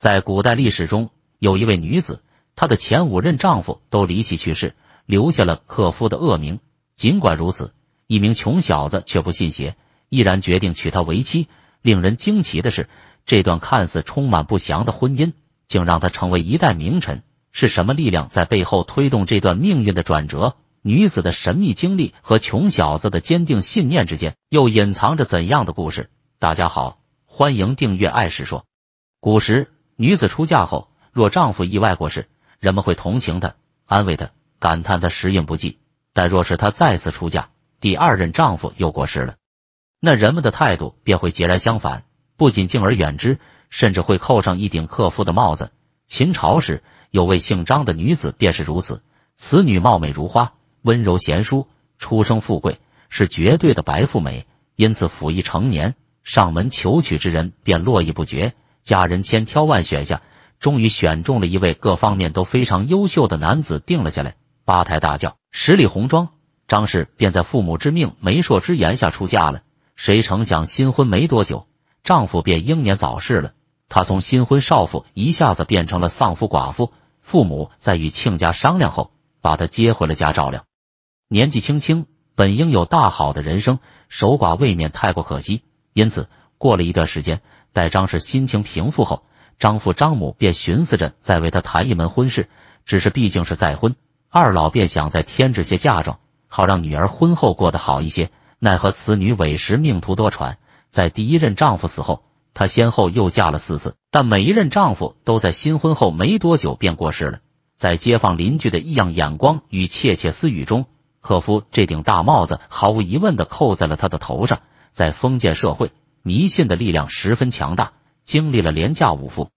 在古代历史中，有一位女子，她的前五任丈夫都离奇去世，留下了克夫的恶名。尽管如此，一名穷小子却不信邪，毅然决定娶她为妻。令人惊奇的是，这段看似充满不祥的婚姻，竟让她成为一代名臣。是什么力量在背后推动这段命运的转折？女子的神秘经历和穷小子的坚定信念之间，又隐藏着怎样的故事？大家好，欢迎订阅《爱史说》古时。女子出嫁后，若丈夫意外过世，人们会同情她、安慰她、感叹她时运不济；但若是她再次出嫁，第二任丈夫又过世了，那人们的态度便会截然相反，不仅敬而远之，甚至会扣上一顶克夫的帽子。秦朝时有位姓张的女子便是如此，此女貌美如花，温柔贤淑，出生富贵，是绝对的白富美，因此甫一成年，上门求娶之人便络绎不绝。家人千挑万选下，终于选中了一位各方面都非常优秀的男子，定了下来。八抬大轿，十里红妆，张氏便在父母之命、媒妁之言下出嫁了。谁成想，新婚没多久，丈夫便英年早逝了。她从新婚少妇一下子变成了丧夫寡妇。父母在与亲家商量后，把她接回了家照料。年纪轻轻，本应有大好的人生，守寡未免太过可惜。因此，过了一段时间。待张氏心情平复后，张父张母便寻思着再为他谈一门婚事。只是毕竟是再婚，二老便想再添置些嫁妆，好让女儿婚后过得好一些。奈何此女委实命途多舛，在第一任丈夫死后，她先后又嫁了四次，但每一任丈夫都在新婚后没多久便过世了。在街坊邻居的异样眼光与窃窃私语中，可夫这顶大帽子毫无疑问的扣在了他的头上。在封建社会。迷信的力量十分强大，经历了廉价五福、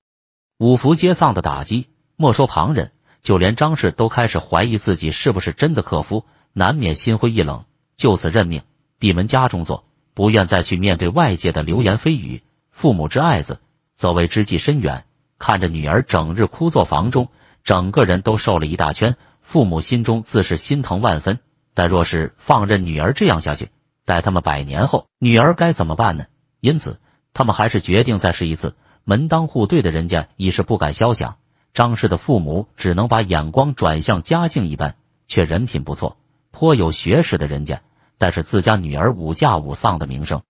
五福皆丧的打击，莫说旁人，就连张氏都开始怀疑自己是不是真的克夫，难免心灰意冷，就此认命，闭门家中坐，不愿再去面对外界的流言蜚语。父母之爱子，则为之计深远。看着女儿整日枯坐房中，整个人都瘦了一大圈，父母心中自是心疼万分。但若是放任女儿这样下去，待他们百年后，女儿该怎么办呢？因此，他们还是决定再试一次。门当户对的人家已是不敢消想，张氏的父母只能把眼光转向家境一般却人品不错、颇有学识的人家。但是自家女儿五嫁五丧的名声，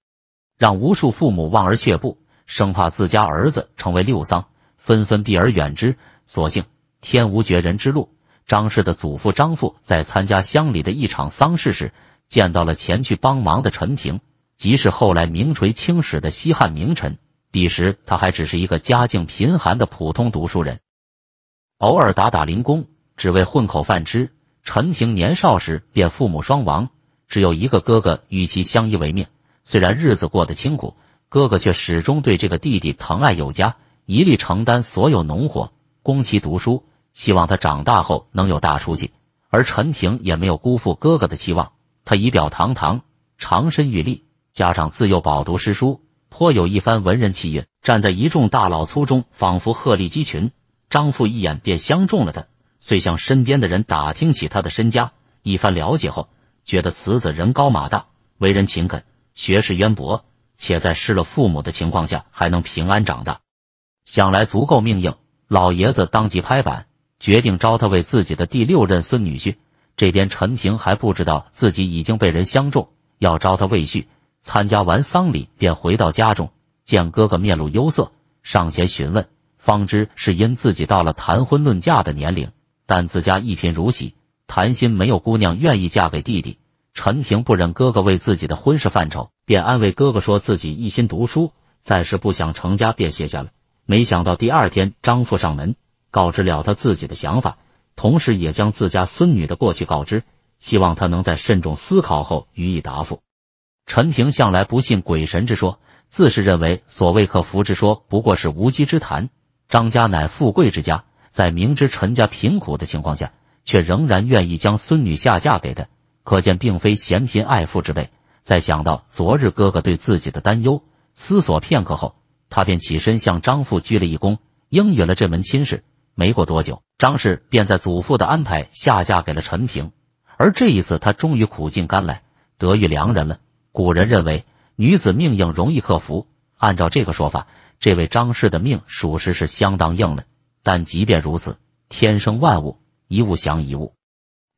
让无数父母望而却步，生怕自家儿子成为六丧，纷纷避而远之。所幸天无绝人之路，张氏的祖父张父在参加乡里的一场丧事时，见到了前去帮忙的陈平。即使后来名垂青史的西汉名臣，彼时他还只是一个家境贫寒的普通读书人，偶尔打打零工，只为混口饭吃。陈平年少时便父母双亡，只有一个哥哥与其相依为命。虽然日子过得清苦，哥哥却始终对这个弟弟疼爱有加，一力承担所有农活，供其读书，希望他长大后能有大出息。而陈平也没有辜负哥哥的期望，他仪表堂堂，长身玉立。加上自幼饱读诗书，颇有一番文人气韵，站在一众大老粗中，仿佛鹤立鸡群。张父一眼便相中了他，遂向身边的人打听起他的身家。一番了解后，觉得此子人高马大，为人勤恳，学识渊博，且在失了父母的情况下还能平安长大，想来足够命硬。老爷子当即拍板，决定招他为自己的第六任孙女婿。这边陈平还不知道自己已经被人相中，要招他为婿。参加完丧礼，便回到家中，见哥哥面露忧色，上前询问，方知是因自己到了谈婚论嫁的年龄，但自家一贫如洗，谈心没有姑娘愿意嫁给弟弟。陈平不忍哥哥为自己的婚事犯愁，便安慰哥哥说自己一心读书，暂时不想成家，便歇下了。没想到第二天，张父上门告知了他自己的想法，同时也将自家孙女的过去告知，希望他能在慎重思考后予以答复。陈平向来不信鬼神之说，自是认为所谓克福之说不过是无稽之谈。张家乃富贵之家，在明知陈家贫苦的情况下，却仍然愿意将孙女下嫁给他，可见并非嫌贫爱富之辈。在想到昨日哥哥对自己的担忧，思索片刻后，他便起身向张父鞠了一躬，应允了这门亲事。没过多久，张氏便在祖父的安排下嫁给了陈平，而这一次他终于苦尽甘来，得遇良人了。古人认为女子命硬容易克服，按照这个说法，这位张氏的命属实是相当硬的。但即便如此，天生万物一物降一物，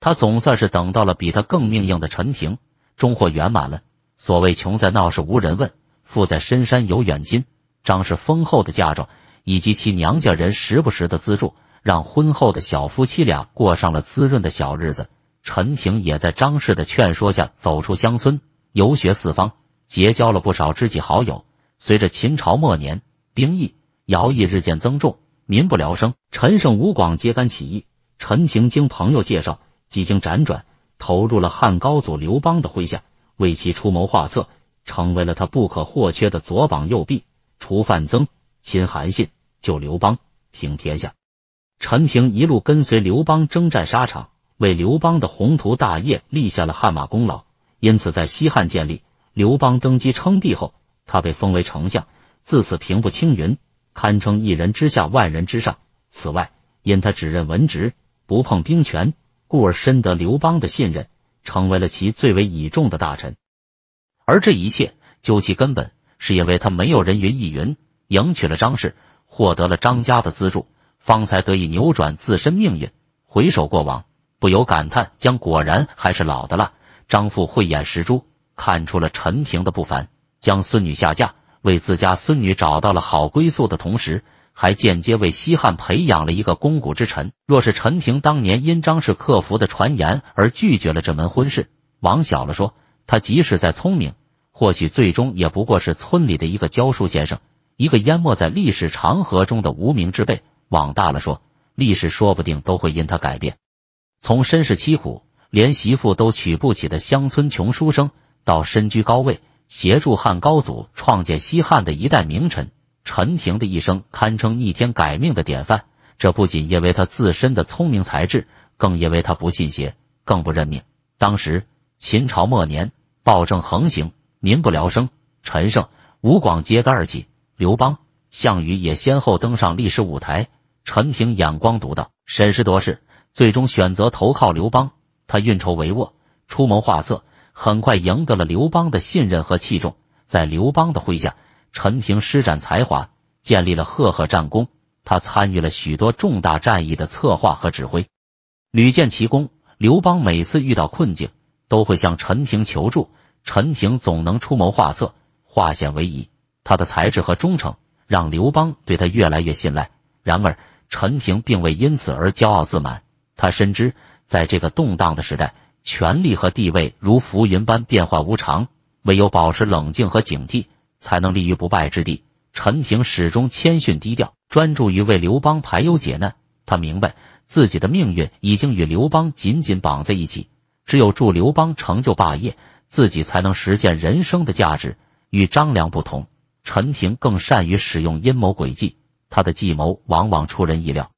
他总算是等到了比他更命硬的陈平，终获圆满了。所谓穷在闹市无人问，富在深山有远亲。张氏丰厚的嫁妆以及其娘家人时不时的资助，让婚后的小夫妻俩过上了滋润的小日子。陈平也在张氏的劝说下走出乡村。游学四方，结交了不少知己好友。随着秦朝末年兵役、徭役日渐增重，民不聊生，陈胜、吴广揭竿起义。陈平经朋友介绍，几经辗转，投入了汉高祖刘邦的麾下，为其出谋划策，成为了他不可或缺的左膀右臂。除范增、擒韩信，救刘邦，平天下。陈平一路跟随刘邦征战沙场，为刘邦的宏图大业立下了汗马功劳。因此，在西汉建立，刘邦登基称帝后，他被封为丞相，自此平步青云，堪称一人之下，万人之上。此外，因他只任文职，不碰兵权，故而深得刘邦的信任，成为了其最为倚重的大臣。而这一切，究其根本，是因为他没有人云亦云，迎娶了张氏，获得了张家的资助，方才得以扭转自身命运。回首过往，不由感叹：将果然还是老的辣。张父慧眼识珠，看出了陈平的不凡，将孙女下嫁，为自家孙女找到了好归宿的同时，还间接为西汉培养了一个肱骨之臣。若是陈平当年因张氏克服的传言而拒绝了这门婚事，往小了说，他即使再聪明，或许最终也不过是村里的一个教书先生，一个淹没在历史长河中的无名之辈；往大了说，历史说不定都会因他改变。从身世凄苦。连媳妇都娶不起的乡村穷书生，到身居高位，协助汉高祖创建西汉的一代名臣陈平的一生，堪称逆天改命的典范。这不仅因为他自身的聪明才智，更因为他不信邪，更不认命。当时秦朝末年暴政横行，民不聊生，陈胜、吴广揭竿而起，刘邦、项羽也先后登上历史舞台。陈平眼光独到，审时度势，最终选择投靠刘邦。他运筹帷幄，出谋划策，很快赢得了刘邦的信任和器重。在刘邦的麾下，陈平施展才华，建立了赫赫战功。他参与了许多重大战役的策划和指挥，屡建奇功。刘邦每次遇到困境，都会向陈平求助，陈平总能出谋划策，化险为夷。他的才智和忠诚，让刘邦对他越来越信赖。然而，陈平并未因此而骄傲自满，他深知。在这个动荡的时代，权力和地位如浮云般变幻无常，唯有保持冷静和警惕，才能立于不败之地。陈平始终谦逊低调，专注于为刘邦排忧解难。他明白自己的命运已经与刘邦紧紧绑在一起，只有助刘邦成就霸业，自己才能实现人生的价值。与张良不同，陈平更善于使用阴谋诡计，他的计谋往往出人意料，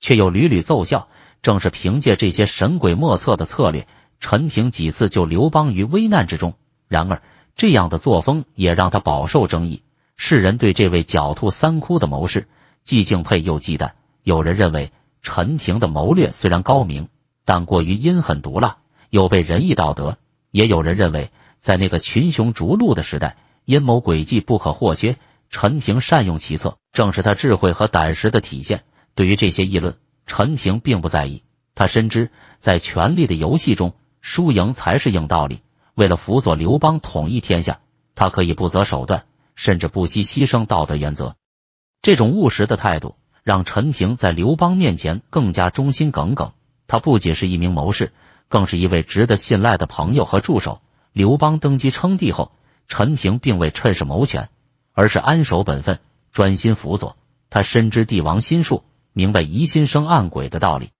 却又屡屡奏效。正是凭借这些神鬼莫测的策略，陈平几次救刘邦于危难之中。然而，这样的作风也让他饱受争议。世人对这位狡兔三窟的谋士既敬佩又忌惮。有人认为陈平的谋略虽然高明，但过于阴狠毒辣，有悖仁义道德；也有人认为，在那个群雄逐鹿的时代，阴谋诡计不可或缺。陈平善用其策，正是他智慧和胆识的体现。对于这些议论，陈平并不在意，他深知在权力的游戏中，输赢才是硬道理。为了辅佐刘邦统一天下，他可以不择手段，甚至不惜牺牲道德原则。这种务实的态度，让陈平在刘邦面前更加忠心耿耿。他不仅是一名谋士，更是一位值得信赖的朋友和助手。刘邦登基称帝后，陈平并未趁势谋权，而是安守本分，专心辅佐。他深知帝王心术。明白疑心生暗鬼的道理，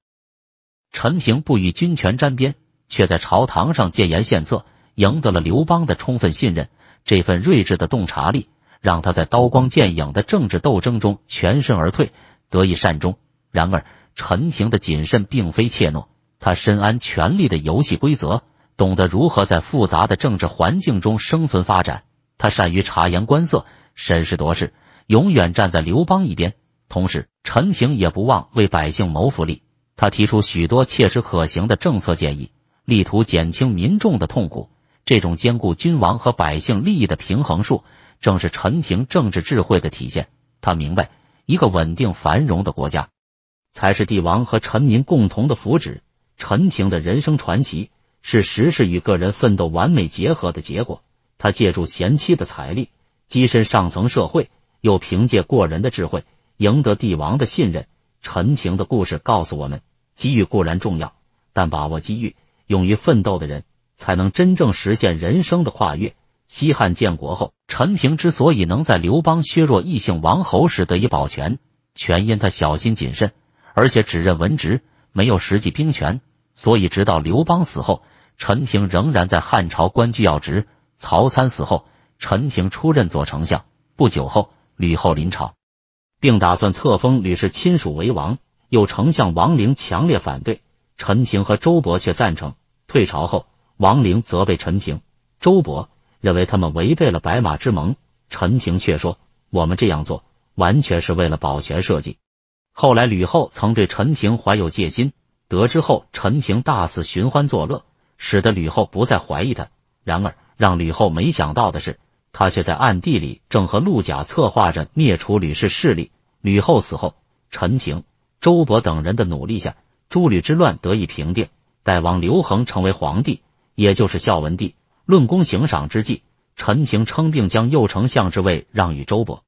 陈平不与军权沾边，却在朝堂上建言献策，赢得了刘邦的充分信任。这份睿智的洞察力，让他在刀光剑影的政治斗争中全身而退，得以善终。然而，陈平的谨慎并非怯懦，他深谙权力的游戏规则，懂得如何在复杂的政治环境中生存发展。他善于察言观色，审时度势，永远站在刘邦一边。同时，陈平也不忘为百姓谋福利。他提出许多切实可行的政策建议，力图减轻民众的痛苦。这种兼顾君王和百姓利益的平衡术，正是陈平政治智慧的体现。他明白，一个稳定繁荣的国家，才是帝王和臣民共同的福祉。陈平的人生传奇是时事与个人奋斗完美结合的结果。他借助贤妻的财力，跻身上层社会，又凭借过人的智慧。赢得帝王的信任。陈平的故事告诉我们，机遇固然重要，但把握机遇、勇于奋斗的人，才能真正实现人生的跨越。西汉建国后，陈平之所以能在刘邦削弱异姓王侯时得以保全，全因他小心谨慎，而且只任文职，没有实际兵权，所以直到刘邦死后，陈平仍然在汉朝官居要职。曹参死后，陈平出任左丞相，不久后，吕后临朝。并打算册封吕氏亲属为王，又丞相王陵强烈反对，陈平和周勃却赞成。退朝后，王陵责备陈平、周勃，认为他们违背了白马之盟。陈平却说：“我们这样做完全是为了保全社稷。”后来，吕后曾对陈平怀有戒心，得知后，陈平大肆寻欢作乐，使得吕后不再怀疑他。然而，让吕后没想到的是。他却在暗地里正和陆贾策划着灭除吕氏势力。吕后死后，陈平、周勃等人的努力下，诸吕之乱得以平定。代王刘恒成为皇帝，也就是孝文帝。论功行赏之际，陈平称病，将右丞相之位让与周勃，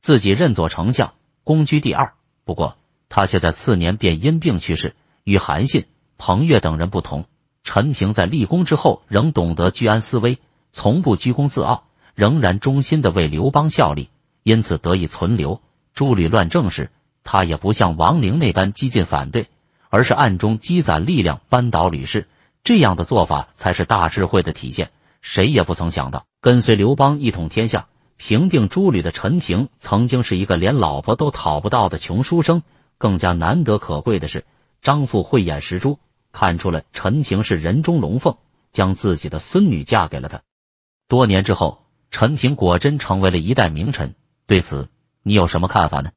自己任左丞相，功居第二。不过，他却在次年便因病去世。与韩信、彭越等人不同，陈平在立功之后仍懂得居安思危，从不居功自傲。仍然忠心的为刘邦效力，因此得以存留。朱吕乱政时，他也不像王陵那般激进反对，而是暗中积攒力量扳倒吕氏。这样的做法才是大智慧的体现。谁也不曾想到，跟随刘邦一统天下、平定朱吕的陈平，曾经是一个连老婆都讨不到的穷书生。更加难得可贵的是，张父慧眼识珠，看出了陈平是人中龙凤，将自己的孙女嫁给了他。多年之后。陈平果真成为了一代名臣，对此你有什么看法呢？